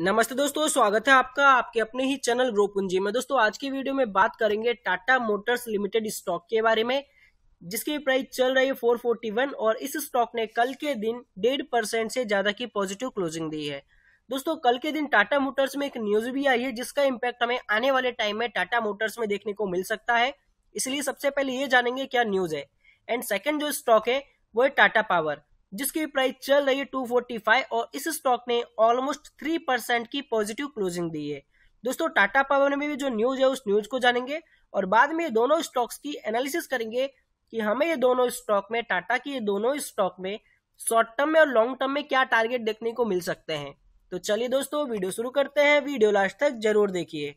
नमस्ते दोस्तों स्वागत है आपका आपके अपने ही चैनल ग्रो पूंजी में दोस्तों आज की वीडियो में बात करेंगे टाटा मोटर्स लिमिटेड स्टॉक के बारे में जिसकी प्राइस चल रही है 441 और इस स्टॉक ने कल के दिन डेढ़ परसेंट से ज्यादा की पॉजिटिव क्लोजिंग दी है दोस्तों कल के दिन टाटा मोटर्स में एक न्यूज भी आई है जिसका इम्पैक्ट हमें आने वाले टाइम में टाटा मोटर्स में देखने को मिल सकता है इसलिए सबसे पहले ये जानेंगे क्या न्यूज है एंड सेकेंड जो स्टॉक है वो है टाटा पावर जिसकी भी प्राइस चल रही है फाइव और इस स्टॉक ने ऑलमोस्ट थ्री परसेंट की पॉजिटिव क्लोजिंग दी है दोस्तों टाटा पावर में भी जो न्यूज है उस न्यूज को जानेंगे और बाद में ये दोनों स्टॉक्स की एनालिसिस करेंगे कि हमें ये दोनों स्टॉक में टाटा की ये दोनों स्टॉक में शॉर्ट टर्म में और लॉन्ग टर्म में क्या टारगेट देखने को मिल सकते हैं तो चलिए दोस्तों वीडियो शुरू करते हैं वीडियो लास्ट तक जरूर देखिए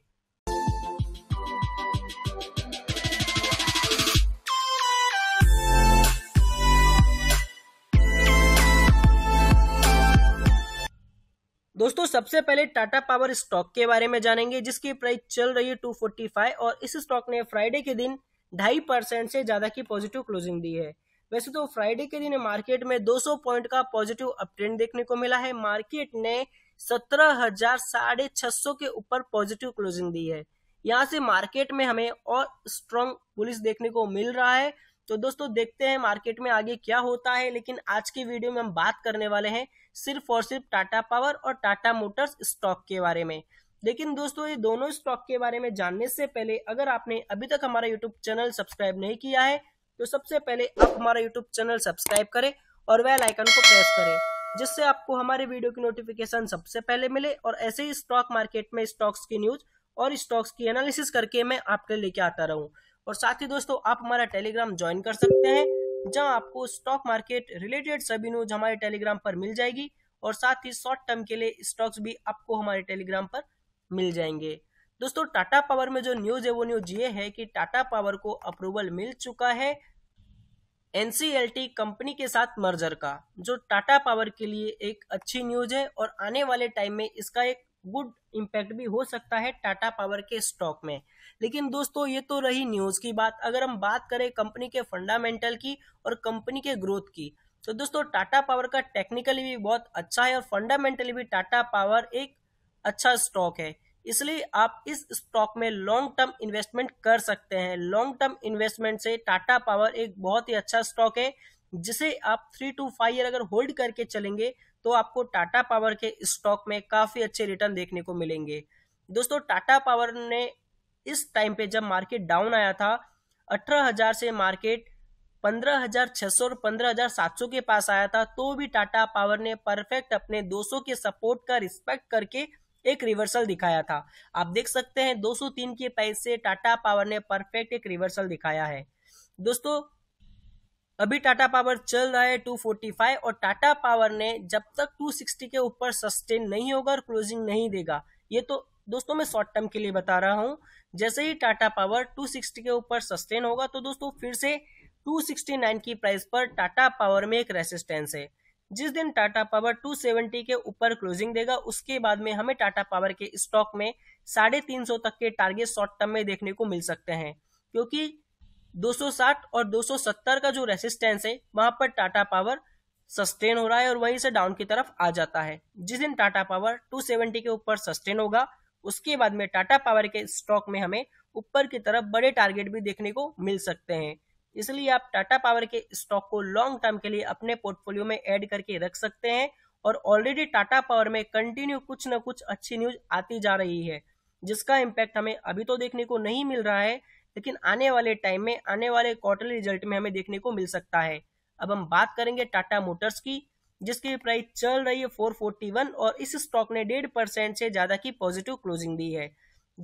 दोस्तों सबसे पहले टाटा पावर स्टॉक के बारे में जानेंगे जिसकी प्राइस चल रही है टू फोर्टी फाइव और इस स्टॉक ने फ्राइडे के दिन ढाई परसेंट से ज्यादा की पॉजिटिव क्लोजिंग दी है वैसे तो फ्राइडे के दिन मार्केट में 200 पॉइंट का पॉजिटिव अपट्रेंड देखने को मिला है मार्केट ने सत्रह हजार साढ़े छह सौ के ऊपर पॉजिटिव क्लोजिंग दी है यहाँ से मार्केट में हमें और स्ट्रॉन्ग पुलिस देखने को मिल रहा है तो दोस्तों देखते हैं मार्केट में आगे क्या होता है लेकिन आज की वीडियो में हम बात करने वाले हैं सिर्फ और सिर्फ टाटा पावर और टाटा मोटर्स स्टॉक के बारे में लेकिन दोस्तों ये दोनों स्टॉक के बारे में जानने से पहले अगर आपने अभी तक हमारा यूट्यूब चैनल सब्सक्राइब नहीं किया है तो सबसे पहले आप हमारा यूट्यूब चैनल सब्सक्राइब करें और वेल आइकन को प्रेस करें जिससे आपको हमारे वीडियो की नोटिफिकेशन सबसे पहले मिले और ऐसे ही स्टॉक मार्केट में स्टॉक्स की न्यूज और स्टॉक्स की एनालिसिस करके मैं आपके लेके आता रहूं और साथ ही दोस्तों आप हमारा टेलीग्राम ज्वाइन कर सकते हैं जहां आपको स्टॉक मार्केट रिलेटेड सभी न्यूज हमारे टेलीग्राम पर मिल जाएगी और साथ ही शॉर्ट टर्म के लिए स्टॉक्स भी आपको हमारे टेलीग्राम पर मिल जाएंगे दोस्तों टाटा पावर में जो न्यूज है वो न्यूज ये है कि टाटा पावर को अप्रूवल मिल चुका है एनसीएलटी कंपनी के साथ मर्जर का जो टाटा पावर के लिए एक अच्छी न्यूज है और आने वाले टाइम में इसका एक गुड इम्पैक्ट भी हो सकता है टाटा पावर के स्टॉक में लेकिन दोस्तों ये तो रही न्यूज़ की बात अगर हम बात करें कंपनी के फंडामेंटल की और कंपनी के ग्रोथ की तो दोस्तों टाटा पावर का टेक्निकली भी बहुत अच्छा है और फंडामेंटली भी टाटा पावर एक अच्छा स्टॉक है इसलिए आप इस स्टॉक में लॉन्ग टर्म इन्वेस्टमेंट कर सकते हैं लॉन्ग टर्म इन्वेस्टमेंट से टाटा पावर एक बहुत ही अच्छा स्टॉक है जिसे आप थ्री टू फाइव ईयर अगर होल्ड करके चलेंगे तो आपको टाटा पावर के स्टॉक में काफ़ी अच्छे रिटर्न देखने को मिलेंगे दोस्तों टाटा पावर ने इस टाइम पे जब मार्केट डाउन आया था अठारह से मार्केट पंद्रह हजार छह सौ और पंद्रह हजार सात सौ के पास आया था तो भी टाटा पावर ने परफेक्ट अपने 200 के सपोर्ट का रिस्पेक्ट करके एक रिवर्सल दिखाया था आप देख सकते हैं 203 के पैसे से टाटा पावर ने परफेक्ट एक रिवर्सल दिखाया है दोस्तों अभी टाटा पावर चल रहा है 245 और टाटा पावर ने जब तक 260 के ऊपर सस्टेन नहीं होगा और क्लोजिंग नहीं देगा ये तो दोस्तों मैं शॉर्ट टर्म के लिए बता रहा हूँ जैसे ही टाटा पावर 260 के ऊपर सस्टेन होगा तो दोस्तों फिर से 269 की प्राइस पर टाटा पावर में एक रेसिस्टेंस है जिस दिन टाटा पावर 270 के ऊपर क्लोजिंग देगा उसके बाद में हमें टाटा पावर के स्टॉक में साढ़े तीन सौ तक के टारगेट शॉर्ट टर्म में देखने को मिल सकते हैं क्योंकि 260 और 270 का जो रेसिस्टेंस है वहां पर टाटा पावर सस्टेन हो रहा है और वहीं से डाउन की तरफ आ जाता है जिस दिन टाटा पावर 270 के ऊपर सस्टेन होगा उसके बाद में टाटा पावर के स्टॉक में हमें ऊपर की तरफ बड़े टारगेट भी देखने को मिल सकते हैं इसलिए आप टाटा पावर के स्टॉक को लॉन्ग टर्म के लिए अपने पोर्टफोलियो में एड करके रख सकते हैं और ऑलरेडी टाटा पावर में कंटिन्यू कुछ न कुछ अच्छी न्यूज आती जा रही है जिसका इम्पैक्ट हमें अभी तो देखने को नहीं मिल रहा है लेकिन आने वाले टाइम में आने वाले क्वार्टरली रिजल्ट में हमें देखने को मिल सकता है अब हम बात करेंगे टाटा मोटर्स की जिसकी प्राइस चल रही है 441 और इस स्टॉक ने डेढ़ परसेंट से ज़्यादा की पॉजिटिव क्लोजिंग दी है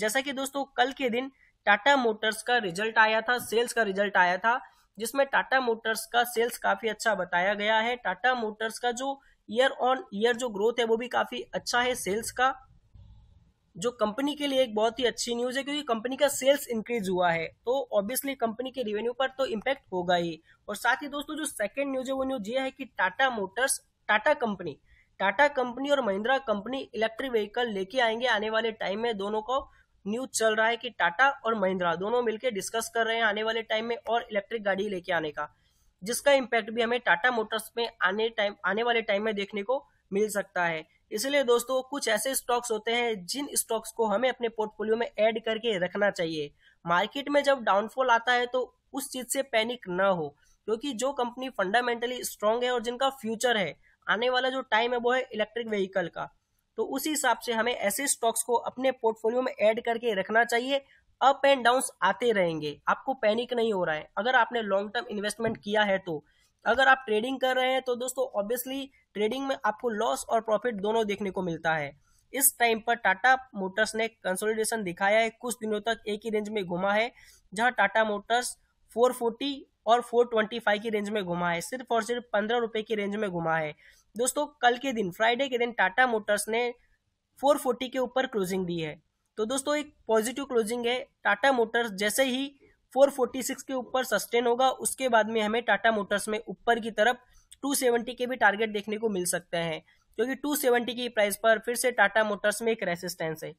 जैसा कि दोस्तों कल के दिन टाटा मोटर्स का रिजल्ट आया था सेल्स का रिजल्ट आया था जिसमें टाटा मोटर्स का सेल्स काफ़ी अच्छा बताया गया है टाटा मोटर्स का जो ईयर ऑन ईयर जो ग्रोथ है वो भी काफ़ी अच्छा है सेल्स का जो कंपनी के लिए एक बहुत ही अच्छी न्यूज है क्योंकि कंपनी का सेल्स इंक्रीज हुआ है तो ऑब्वियसली कंपनी के रेवेन्यू पर तो इम्पैक्ट होगा ही और साथ ही दोस्तों जो सेकेंड न्यूज है वो न्यूज ये है कि Tata motors Tata company Tata company और महिंद्रा कंपनी इलेक्ट्रिक व्हीकल लेके आएंगे आने वाले टाइम में दोनों को न्यूज चल रहा है कि टाटा और महिंद्रा दोनों मिलकर डिस्कस कर रहे हैं आने वाले टाइम में और इलेक्ट्रिक गाड़ी लेके आने का जिसका इम्पैक्ट भी हमें टाटा मोटर्स में आने टाइम आने वाले टाइम में देखने को मिल सकता है इसलिए दोस्तों कुछ ऐसे स्टॉक्स होते हैं जिन स्टॉक्स को हमें अपने पोर्टफोलियो में ऐड करके रखना चाहिए मार्केट में जब डाउनफॉल आता है तो उस चीज से पैनिक न हो क्योंकि जो कंपनी फंडामेंटली स्ट्रांग है और जिनका फ्यूचर है आने वाला जो टाइम है वो है इलेक्ट्रिक व्हीकल का तो उसी हिसाब से हमें ऐसे स्टॉक्स को अपने पोर्टफोलियो में ऐड करके रखना चाहिए अप एंड डाउन आते रहेंगे आपको पैनिक नहीं हो रहा है अगर आपने लॉन्ग टर्म इन्वेस्टमेंट किया है तो अगर आप ट्रेडिंग कर रहे हैं तो दोस्तों ऑब्वियसली ट्रेडिंग में आपको लॉस और प्रॉफिट दोनों देखने को मिलता है इस टाइम पर टाटा मोटर्स ने कंसोलिडेशन दिखाया है कुछ दिनों तक एक ही रेंज में घुमा है जहां टाटा मोटर्स 440 और 425 की रेंज में घुमा है सिर्फ और सिर्फ पंद्रह रुपए की रेंज में घुमा है दोस्तों कल के दिन फ्राइडे के दिन टाटा मोटर्स ने 440 के ऊपर क्लोजिंग दी है तो दोस्तों एक पॉजिटिव क्लोजिंग है टाटा मोटर्स जैसे ही 446 के ऊपर सस्टेन होगा उसके बाद में हमें टाटा मोटर्स में ऊपर की तरफ 270 के भी टारगेट देखने को मिल सकते हैं क्योंकि 270 की प्राइस पर फिर से टाटा मोटर्स में एक रेसिस्टेंस है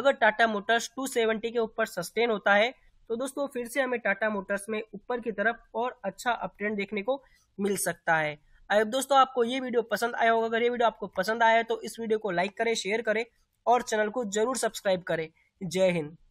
अगर टाटा मोटर्स 270 के ऊपर सस्टेन होता है तो दोस्तों फिर से हमें टाटा मोटर्स में ऊपर की तरफ और अच्छा अपट्रेंड देखने को मिल सकता है अब दोस्तों आपको ये वीडियो पसंद आया होगा अगर ये वीडियो आपको पसंद आया है तो इस वीडियो को लाइक करें शेयर करें और चैनल को जरूर सब्सक्राइब करें जय हिंद